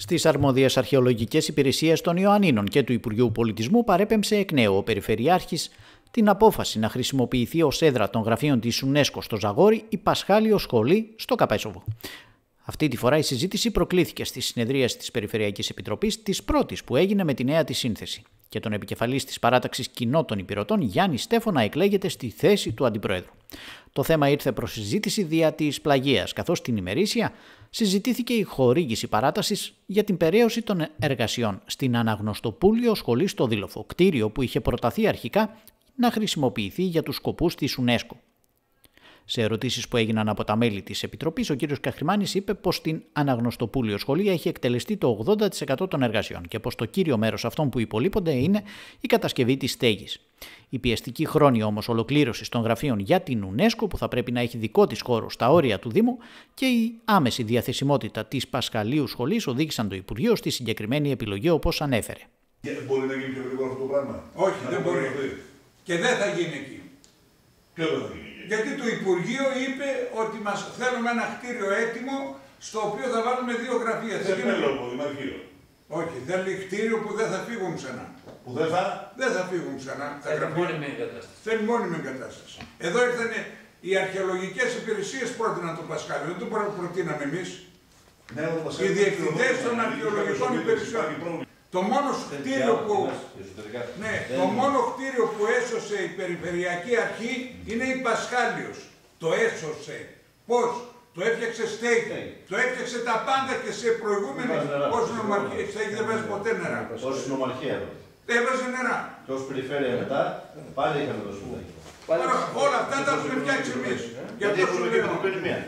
Στις αρμόδιες αρχαιολογικές υπηρεσίες των Ιωαννίνων και του Υπουργείου Πολιτισμού παρέπεμψε εκ νέου ο Περιφερειάρχης την απόφαση να χρησιμοποιηθεί ως έδρα των γραφείων της UNESCO στο Ζαγόρι η Πασχάλιο Σχολή στο Καπέσοβο. Αυτή τη φορά η συζήτηση προκλήθηκε στις συνεδρίες της Περιφερειακής Επιτροπής, της πρώτης που έγινε με τη νέα της σύνθεση και τον επικεφαλής της παράταξης κοινό των υπηρετών Γιάννη Στέφωνα εκλέγεται στη θέση του Αντιπρόεδρου. Το θέμα ήρθε προς συζήτηση δια της πλαγίας, καθώς την ημερήσια συζητήθηκε η χορήγηση παράτασης για την περαίωση των εργασιών στην Αναγνωστοπούλιο Σχολής στο Δήλοφο, κτίριο που είχε προταθεί αρχικά να χρησιμοποιηθεί για τους σκοπούς της UNESCO. Σε ερωτήσεις που έγιναν από τα μέλη της Επιτροπής, ο κ. Καχρημάνης είπε πως στην αναγνωστοπούλιο σχολεία έχει εκτελεστεί το 80% των εργασιών και πως το κύριο μέρος αυτών που υπολείπονται είναι η κατασκευή της στέγης. Η πιεστική χρόνια όμως ολοκλήρωσης των γραφείων για την UNESCO, που θα πρέπει να έχει δικό της χώρο στα όρια του Δήμου, και η άμεση διαθεσιμότητα της Πασχαλίου Σχολής οδήγησαν το Υπουργείο στη συγκεκριμένη επιλογή όπως ανέφερε. δεν Μπορεί να γίνει πιο γρήγορα αυτό το πράγμα. Όχι, δεν μπορεί. Και δεν θα γίνει εκεί. Ποιο θα γίνει γιατί το Υπουργείο είπε ότι μας θέλουμε ένα κτίριο έτοιμο στο οποίο θα βάλουμε δύο γραφεία. Δεν θέλει το Δημαρχείο. Όχι, θέλει κτίριο που δεν θα φύγουν ξανά. Που δεν θα... Δεν θα φύγουν ξανά. Θα θέλει μόνιμη εγκατάσταση. Θέλει μόνιμη εγκατάσταση. Εδώ ήρθαν οι αρχαιολογικές υπηρεσίες πρότειναν τον Πασκάλιο, δεν τον προτείναμε εμείς. Ναι, οι διευθυντές των αρχαιολογικών υπηρεσιών. Το μόνο κτίριο που, ναι, το μόνο που έσωσε η Περιφερειακή Αρχή είναι η Πασχάλιος. Το έσωσε. Πώς. Το έφτιαξε στέκι, το έφτιαξε τα πάντα και σε προηγούμενη ως νομαρχία. Στέγη δεν βάζει ποτέ νερά. Ως νομαρχία. Ε, έβαζε νερά. Και ως περιφέρεια μετά, πάλι είχαμε το σπουδάκι. Όλα αυτά τα έχουμε φτιάξει εμείς. Ε, γιατί έχουμε και την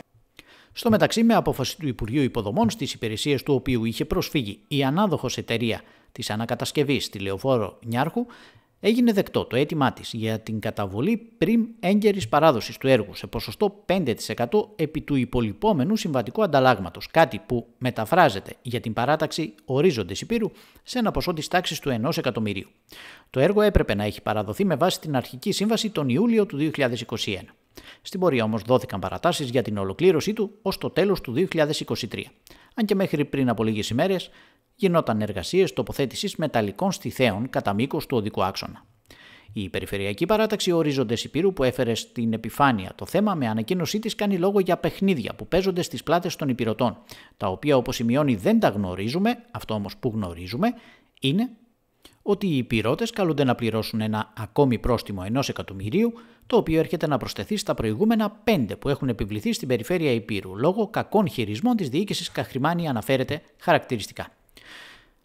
στο μεταξύ, με απόφαση του Υπουργείου Υποδομών, στις υπηρεσίες του οποίου είχε προσφύγει η ανάδοχος εταιρεία της ανακατασκευής στη Λεωφόρο Νιάρχου, έγινε δεκτό το αίτημά της για την καταβολή πριν έγκαιρης παράδοσης του έργου σε ποσοστό 5% επί του υπολοιπόμενου συμβατικού ανταλλάγματος. Κάτι που μεταφράζεται για την παράταξη ορίζοντες υπήρου σε ένα ποσό της τάξης του 1 εκατομμυρίου. Το έργο έπρεπε να έχει παραδοθεί με βάση την αρχική σύμβαση τον Ιούλιο του 2021. Στην πορεία όμως δόθηκαν παρατάσεις για την ολοκλήρωσή του ως το τέλος του 2023. Αν και μέχρι πριν από λίγες ημέρες γινόταν εργασίες τοποθέτησης μεταλλικών στιθέων κατά μήκος του οδικού άξονα. Η Περιφερειακή Παράταξη Ορίζοντε Υπήρου που έφερε στην επιφάνεια το θέμα με ανακοίνωσή της κάνει λόγο για παιχνίδια που παίζονται στις πλάτες των υπηρετών, τα οποία όπως σημειώνει δεν τα γνωρίζουμε, αυτό όμως που γνωρίζουμε είναι ότι οι πυρώτε καλούνται να πληρώσουν ένα ακόμη πρόστιμο ενός εκατομμυρίου, το οποίο έρχεται να προσθεθεί στα προηγούμενα πέντε που έχουν επιβληθεί στην περιφέρεια Υπήρου λόγω κακών χειρισμών της διοίκησης Καχρημάνη, αναφέρεται χαρακτηριστικά.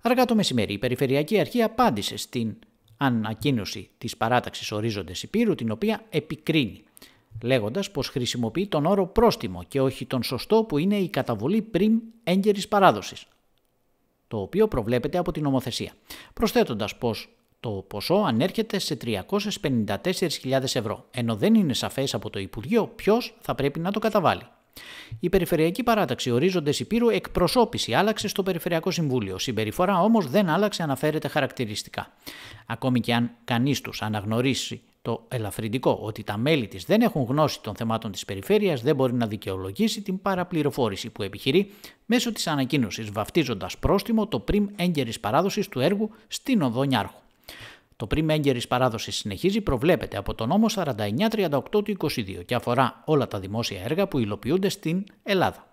Αργά το μεσημέρι, η Περιφερειακή Αρχή απάντησε στην ανακοίνωση της παράταξης Ορίζοντες Υπήρου, την οποία επικρίνει, λέγοντας πως χρησιμοποιεί τον όρο πρόστιμο και όχι τον σωστό που είναι η καταβολή πριν έγκαιρης παράδοσης, το οποίο προβλέπεται από την νομοθεσία, προσθέτοντας πως το ποσό ανέρχεται σε 354.000 ευρώ, ενώ δεν είναι σαφές από το Υπουργείο ποιος θα πρέπει να το καταβάλει. Η Περιφερειακή Παράταξη ορίζοντα Υπήρου εκπροσώπηση άλλαξε στο Περιφερειακό Συμβούλιο. Συμπεριφορά όμως δεν άλλαξε αναφέρεται χαρακτηριστικά. Ακόμη και αν κανείς τους αναγνωρίσει το ελαφρυντικό ότι τα μέλη της δεν έχουν γνώση των θεμάτων της περιφέρειας δεν μπορεί να δικαιολογήσει την παραπληροφόρηση που επιχειρεί μέσω της ανακοίνωσης βαφτίζοντας πρόστιμο το πριμ έγκαιρης παράδοσης του έργου στην Οδό Νιάρχου. Το πριμ έγκαιρης παράδοσης συνεχίζει προβλέπεται από το νόμο 4938 του 22 και αφορά όλα τα δημόσια έργα που υλοποιούνται στην Ελλάδα.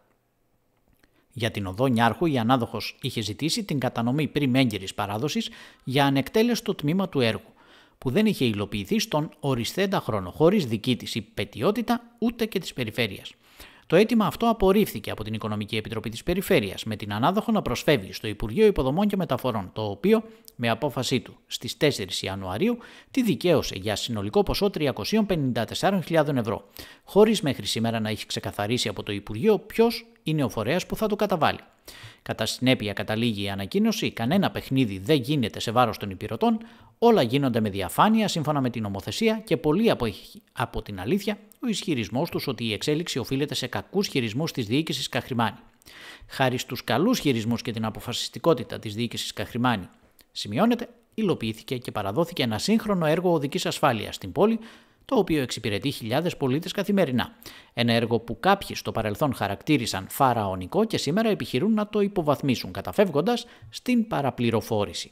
Για την οδό Νιάρχου, η ανάδοχος είχε ζητήσει την κατανομή πριν έγκαιρης παράδοσης για ανεκτέλεστο τμήμα του έργου που δεν είχε υλοποιηθεί στον ορισθέντα χρόνο, χωρίς δική της υπετιότητα ούτε και της περιφέρειας. Το αίτημα αυτό απορρίφθηκε από την Οικονομική Επιτροπή της Περιφέρειας, με την ανάδοχο να προσφεύγει στο Υπουργείο Υποδομών και Μεταφορών, το οποίο, με απόφασή του στις 4 Ιανουαρίου, τη δικαίωσε για συνολικό ποσό 354.000 ευρώ, χωρίς μέχρι σήμερα να έχει ξεκαθαρίσει από το Υπουργείο ποιος είναι ο φορέας που θα το καταβάλει. Κατά συνέπεια, καταλήγει η ανακοίνωση: Κανένα παιχνίδι δεν γίνεται σε βάρος των υπηρετών, όλα γίνονται με διαφάνεια σύμφωνα με την νομοθεσία και πολύ από, από την αλήθεια ο ισχυρισμός τους ότι η εξέλιξη οφείλεται σε κακούς χειρισμούς της διοίκησης Καχρημάνη. Χάρη στους καλούς χειρισμούς και την αποφασιστικότητα της διοίκησης Καχρημάνη, σημειώνεται, υλοποιήθηκε και παραδόθηκε ένα σύγχρονο έργο οδικής ασφάλειας στην πόλη το οποίο εξυπηρετεί χιλιάδες πολίτες καθημερινά. Ένα έργο που κάποιοι στο παρελθόν χαρακτήρισαν φαραωνικό και σήμερα επιχειρούν να το υποβαθμίσουν, καταφεύγοντας στην παραπληροφόρηση.